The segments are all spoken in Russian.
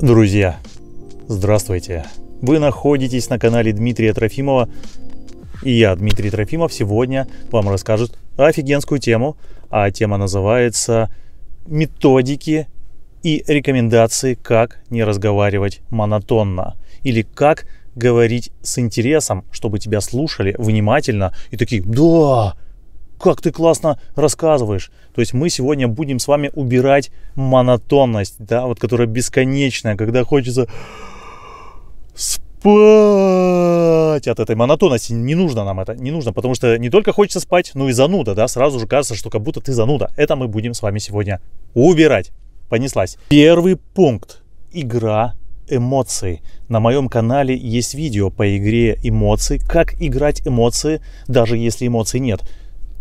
Друзья, здравствуйте! Вы находитесь на канале Дмитрия Трофимова, и я, Дмитрий Трофимов, сегодня вам расскажу офигенскую тему, а тема называется «Методики и рекомендации, как не разговаривать монотонно» или «Как говорить с интересом, чтобы тебя слушали внимательно и такие «Да!» как ты классно рассказываешь. То есть мы сегодня будем с вами убирать монотонность, да, вот которая бесконечная, когда хочется спать от этой монотонности. Не нужно нам это, не нужно, потому что не только хочется спать, но и зануда, да, сразу же кажется, что как будто ты зануда. Это мы будем с вами сегодня убирать. Понеслась. Первый пункт. Игра эмоций. На моем канале есть видео по игре эмоций, как играть эмоции, даже если эмоций нет.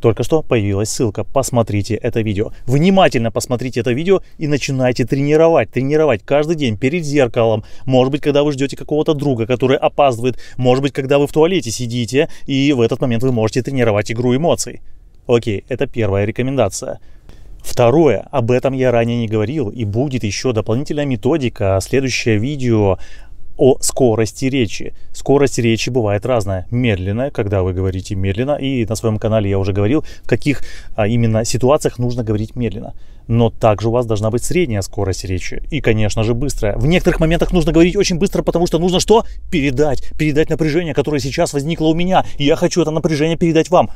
Только что появилась ссылка, посмотрите это видео. Внимательно посмотрите это видео и начинайте тренировать, тренировать каждый день перед зеркалом. Может быть, когда вы ждете какого-то друга, который опаздывает. Может быть, когда вы в туалете сидите, и в этот момент вы можете тренировать игру эмоций. Окей, это первая рекомендация. Второе, об этом я ранее не говорил, и будет еще дополнительная методика, следующее видео о скорости речи. Скорость речи бывает разная. Медленная, когда вы говорите медленно, и на своем канале я уже говорил, в каких а, именно ситуациях нужно говорить медленно. Но также у вас должна быть средняя скорость речи. И, конечно же, быстрая. В некоторых моментах нужно говорить очень быстро, потому что нужно что? Передать. Передать напряжение, которое сейчас возникло у меня. И я хочу это напряжение передать вам.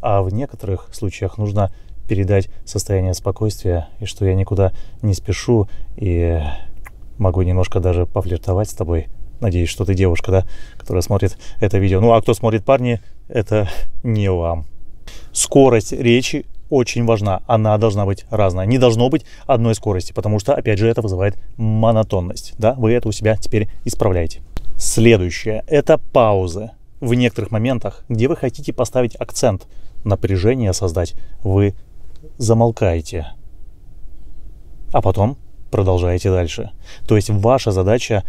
А в некоторых случаях нужно передать состояние спокойствия, и что я никуда не спешу, и могу немножко даже пофлиртовать с тобой. Надеюсь, что ты девушка, да, которая смотрит это видео. Ну а кто смотрит парни, это не вам. Скорость речи очень важна. Она должна быть разная. Не должно быть одной скорости, потому что, опять же, это вызывает монотонность. Да, вы это у себя теперь исправляете. Следующее – это паузы. В некоторых моментах, где вы хотите поставить акцент, напряжение создать, вы замолкаете. А потом продолжаете дальше. То есть ваша задача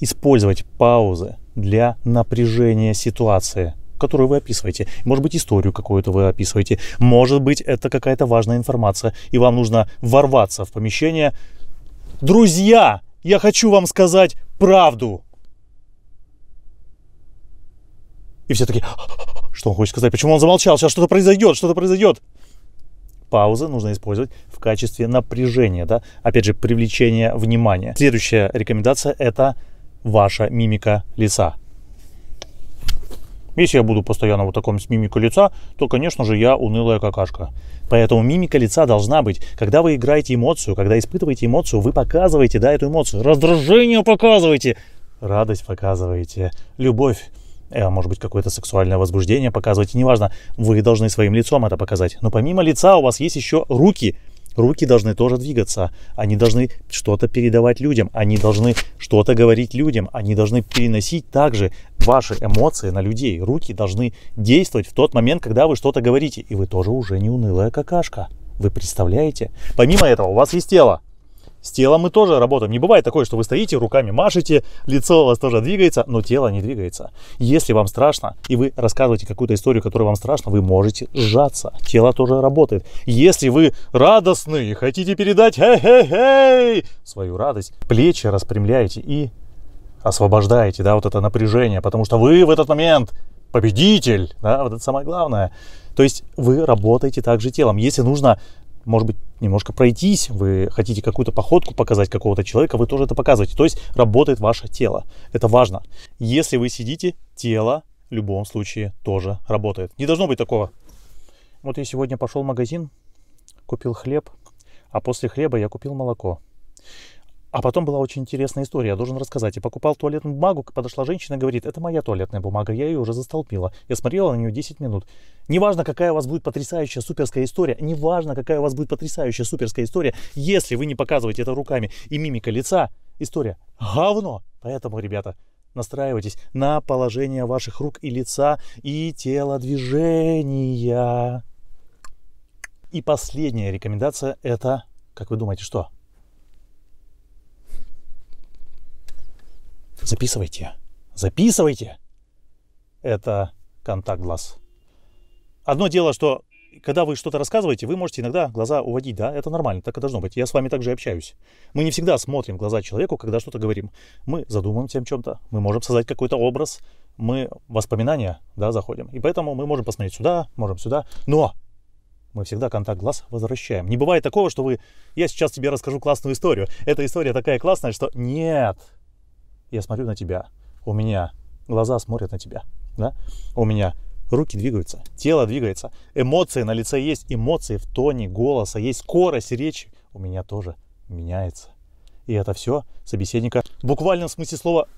использовать паузы для напряжения ситуации, которую вы описываете. Может быть, историю какую-то вы описываете. Может быть, это какая-то важная информация, и вам нужно ворваться в помещение. Друзья, я хочу вам сказать правду. И все таки что он хочет сказать? Почему он замолчал? Сейчас что-то произойдет, что-то произойдет паузы нужно использовать в качестве напряжения, да, опять же, привлечения внимания. Следующая рекомендация – это ваша мимика лица. Если я буду постоянно вот таком с мимикой лица, то, конечно же, я унылая какашка. Поэтому мимика лица должна быть. Когда вы играете эмоцию, когда испытываете эмоцию, вы показываете, да, эту эмоцию. Раздражение показываете, радость показываете, любовь Э, может быть, какое-то сексуальное возбуждение показываете, неважно, вы должны своим лицом это показать. Но помимо лица у вас есть еще руки. Руки должны тоже двигаться, они должны что-то передавать людям, они должны что-то говорить людям, они должны переносить также ваши эмоции на людей. Руки должны действовать в тот момент, когда вы что-то говорите, и вы тоже уже не унылая какашка. Вы представляете? Помимо этого, у вас есть тело. С телом мы тоже работаем. Не бывает такое, что вы стоите, руками машете, лицо у вас тоже двигается, но тело не двигается. Если вам страшно, и вы рассказываете какую-то историю, которая вам страшна, вы можете сжаться. Тело тоже работает. Если вы радостны и хотите передать хе-хе-хей свою радость, плечи распрямляете и освобождаете, да, вот это напряжение, потому что вы в этот момент победитель, да, вот это самое главное. То есть вы работаете также телом. Если нужно может быть, немножко пройтись, вы хотите какую-то походку показать какого-то человека, вы тоже это показываете. То есть работает ваше тело. Это важно. Если вы сидите, тело в любом случае тоже работает. Не должно быть такого. Вот я сегодня пошел в магазин, купил хлеб, а после хлеба я купил молоко. А потом была очень интересная история, я должен рассказать. Я покупал туалетную бумагу, подошла женщина, говорит, это моя туалетная бумага, я ее уже застолпила. Я смотрела на нее 10 минут. Неважно, какая у вас будет потрясающая суперская история, неважно, какая у вас будет потрясающая суперская история, если вы не показываете это руками и мимика лица, история говно. Поэтому, ребята, настраивайтесь на положение ваших рук и лица и телодвижения. И последняя рекомендация это, как вы думаете, что? Записывайте. Записывайте. Это контакт глаз. Одно дело, что когда вы что-то рассказываете, вы можете иногда глаза уводить, да, это нормально, так и должно быть. Я с вами также общаюсь. Мы не всегда смотрим в глаза человеку, когда что-то говорим. Мы задумываемся о чем-то, мы можем создать какой-то образ, мы воспоминания, да, заходим. И поэтому мы можем посмотреть сюда, можем сюда, но мы всегда контакт глаз возвращаем. Не бывает такого, что вы, я сейчас тебе расскажу классную историю, эта история такая классная, что нет, я смотрю на тебя, у меня глаза смотрят на тебя, да? у меня руки двигаются, тело двигается, эмоции на лице есть, эмоции в тоне голоса есть, скорость речи у меня тоже меняется. И это все собеседника буквально в смысле слова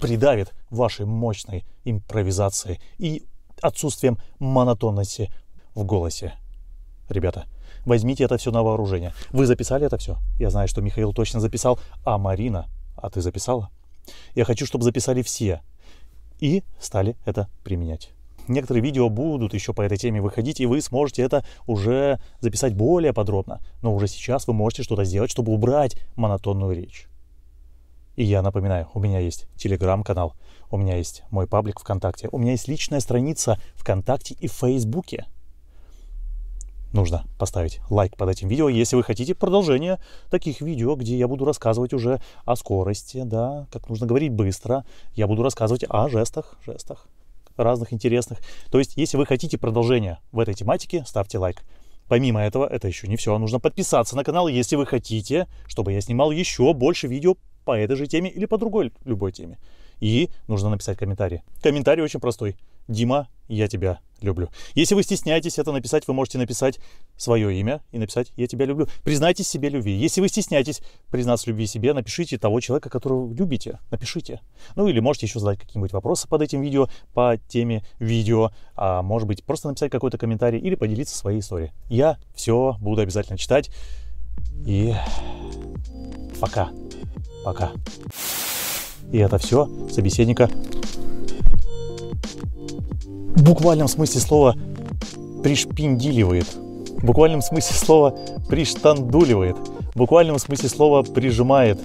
придавит вашей мощной импровизации и отсутствием монотонности в голосе. Ребята, возьмите это все на вооружение. Вы записали это все? Я знаю, что Михаил точно записал, а Марина а ты записала? Я хочу, чтобы записали все и стали это применять. Некоторые видео будут еще по этой теме выходить, и вы сможете это уже записать более подробно. Но уже сейчас вы можете что-то сделать, чтобы убрать монотонную речь. И я напоминаю, у меня есть телеграм-канал, у меня есть мой паблик ВКонтакте, у меня есть личная страница ВКонтакте и в Фейсбуке – нужно поставить лайк под этим видео, если вы хотите продолжение таких видео, где я буду рассказывать уже о скорости, да, как нужно говорить быстро, я буду рассказывать о жестах, жестах разных интересных. То есть, если вы хотите продолжение в этой тематике, ставьте лайк. Помимо этого, это еще не все. Нужно подписаться на канал, если вы хотите, чтобы я снимал еще больше видео по этой же теме или по другой любой теме. И нужно написать комментарий. Комментарий очень простой. Дима, я тебя люблю. Если вы стесняетесь это написать, вы можете написать свое имя и написать «Я тебя люблю». Признайтесь себе любви. Если вы стесняетесь признаться любви себе, напишите того человека, которого любите. Напишите. Ну или можете еще задать какие-нибудь вопросы под этим видео, по теме видео, а может быть просто написать какой-то комментарий или поделиться своей историей. Я все буду обязательно читать. И пока. Пока. И это все собеседника в буквальном смысле слова пришпиндиливает, в буквальном смысле слова приштандуливает, в буквальном смысле слова прижимает,